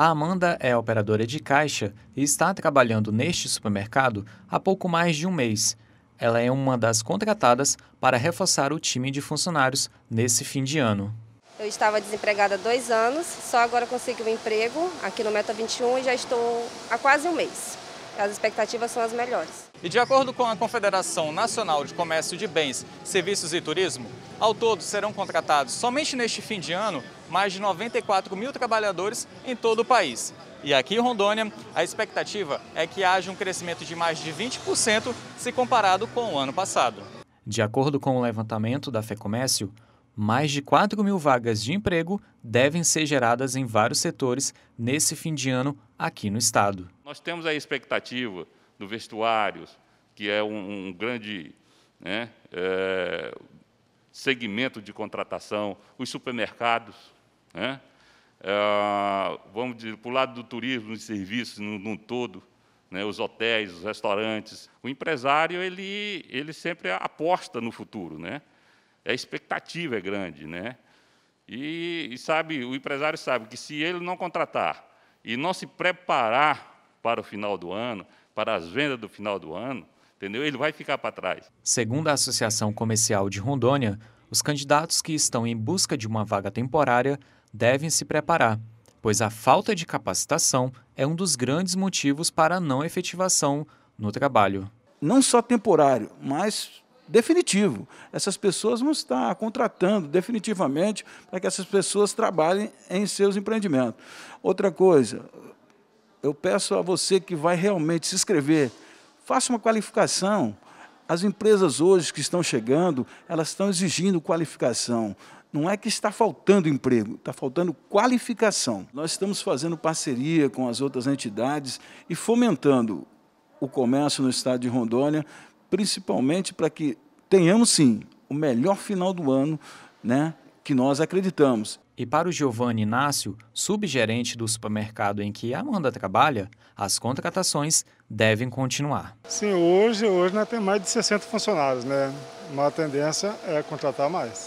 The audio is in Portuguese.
A Amanda é operadora de caixa e está trabalhando neste supermercado há pouco mais de um mês. Ela é uma das contratadas para reforçar o time de funcionários nesse fim de ano. Eu estava desempregada há dois anos, só agora consegui um emprego aqui no Meta 21 e já estou há quase um mês as expectativas são as melhores. E de acordo com a Confederação Nacional de Comércio de Bens, Serviços e Turismo, ao todo serão contratados somente neste fim de ano mais de 94 mil trabalhadores em todo o país. E aqui em Rondônia, a expectativa é que haja um crescimento de mais de 20% se comparado com o ano passado. De acordo com o levantamento da FEComércio, mais de 4 mil vagas de emprego devem ser geradas em vários setores nesse fim de ano aqui no Estado. Nós temos a expectativa do vestuários, que é um, um grande né, é, segmento de contratação, os supermercados, né, é, vamos dizer, para o lado do turismo e serviços num, todo, né, os hotéis, os restaurantes. O empresário ele, ele sempre aposta no futuro, né? É a expectativa é grande, né? E, e, sabe, o empresário sabe que se ele não contratar e não se preparar para o final do ano, para as vendas do final do ano, entendeu? Ele vai ficar para trás. Segundo a Associação Comercial de Rondônia, os candidatos que estão em busca de uma vaga temporária devem se preparar, pois a falta de capacitação é um dos grandes motivos para a não efetivação no trabalho. Não só temporário, mas definitivo. Essas pessoas vão estar contratando definitivamente para que essas pessoas trabalhem em seus empreendimentos. Outra coisa, eu peço a você que vai realmente se inscrever, faça uma qualificação. As empresas hoje que estão chegando, elas estão exigindo qualificação. Não é que está faltando emprego, está faltando qualificação. Nós estamos fazendo parceria com as outras entidades e fomentando o comércio no estado de Rondônia principalmente para que tenhamos, sim, o melhor final do ano né, que nós acreditamos. E para o Giovanni Inácio, subgerente do supermercado em que a Amanda trabalha, as contratações devem continuar. Sim, hoje, hoje nós temos mais de 60 funcionários, né? Mas a tendência é contratar mais.